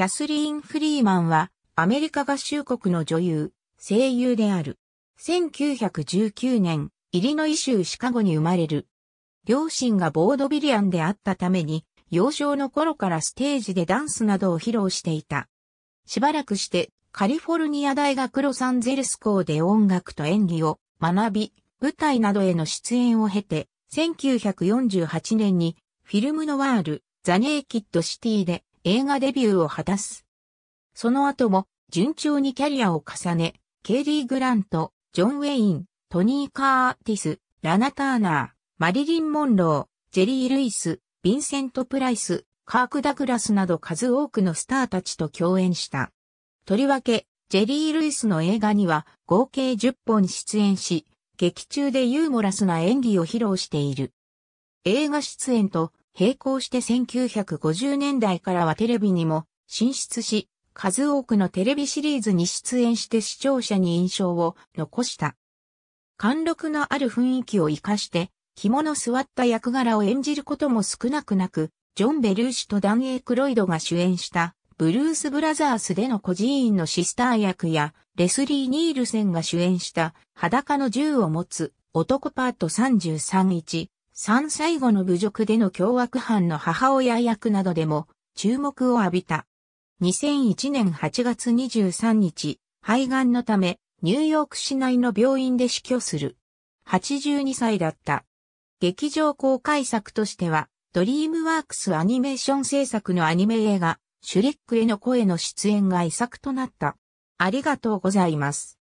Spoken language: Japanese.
キャスリーン・フリーマンは、アメリカ合衆国の女優、声優である。1919年、イリノイ州シカゴに生まれる。両親がボードビリアンであったために、幼少の頃からステージでダンスなどを披露していた。しばらくして、カリフォルニア大学ロサンゼルス校で音楽と演技を学び、舞台などへの出演を経て、1948年にフィルムノワール、ザネーキッドシティで映画デビューを果たす。その後も順調にキャリアを重ね、ケイリー・グラント、ジョン・ウェイン、トニー・カーティス、ラナ・ターナー、マリリン・モンロー、ジェリー・ルイス、ヴィンセント・プライス、カーク・ダグラスなど数多くのスターたちと共演した。とりわけ、ジェリー・ルイスの映画には合計10本出演し、劇中でユーモラスな演技を披露している。映画出演と並行して1950年代からはテレビにも進出し、数多くのテレビシリーズに出演して視聴者に印象を残した。貫禄のある雰囲気を活かして、着物座った役柄を演じることも少なくなく、ジョン・ベルーシとダン・エイクロイドが主演したブルース・ブラザースでの孤児院のシスター役や、レスリー・ニールセンが主演した、裸の銃を持つ、男パート331、3歳後の侮辱での凶悪犯の母親役などでも注目を浴びた。2001年8月23日、肺がんのため、ニューヨーク市内の病院で死去する。82歳だった。劇場公開作としては、ドリームワークスアニメーション制作のアニメ映画、シュレックへの声の出演が遺作となった。ありがとうございます。